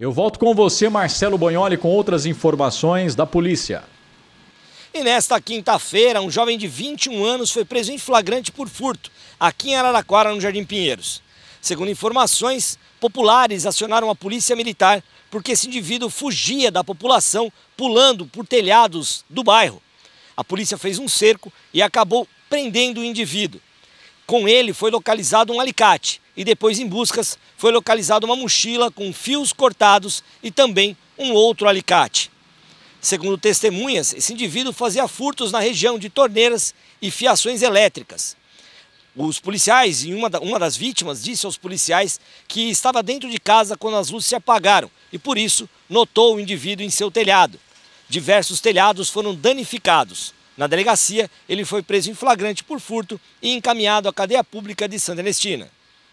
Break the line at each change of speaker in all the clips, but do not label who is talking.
Eu volto com você, Marcelo Bonholi, com outras informações da polícia.
E nesta quinta-feira, um jovem de 21 anos foi preso em flagrante por furto, aqui em Araraquara, no Jardim Pinheiros. Segundo informações, populares acionaram a polícia militar porque esse indivíduo fugia da população pulando por telhados do bairro. A polícia fez um cerco e acabou prendendo o indivíduo. Com ele foi localizado um alicate e depois em buscas foi localizada uma mochila com fios cortados e também um outro alicate. Segundo testemunhas, esse indivíduo fazia furtos na região de torneiras e fiações elétricas. Os policiais, e uma, uma das vítimas disse aos policiais que estava dentro de casa quando as luzes se apagaram e por isso notou o indivíduo em seu telhado. Diversos telhados foram danificados. Na delegacia, ele foi preso em flagrante por furto e encaminhado à cadeia pública de Santa Ernestina.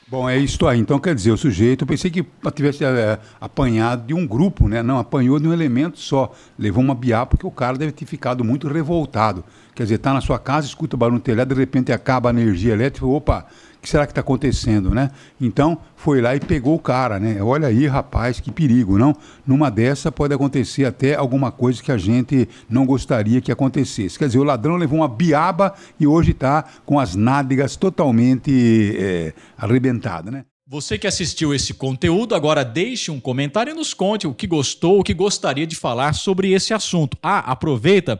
Bom, é isto aí. Então, quer dizer, o sujeito, eu pensei que tivesse é, apanhado de um grupo, né? Não, apanhou de um elemento só. Levou uma biá porque o cara deve ter ficado muito revoltado. Quer dizer, está na sua casa, escuta o barulho telhado, de repente acaba a energia elétrica, opa, o que será que está acontecendo, né? Então, foi lá e pegou o cara, né? Olha aí, rapaz, que perigo, não? Numa dessa pode acontecer até alguma coisa que a gente não gostaria que acontecesse. Quer dizer, o ladrão levou uma biaba e hoje está com as nádegas totalmente é, arrebentadas, né?
Você que assistiu esse conteúdo, agora deixe um comentário e nos conte o que gostou, o que gostaria de falar sobre esse assunto. Ah, aproveita,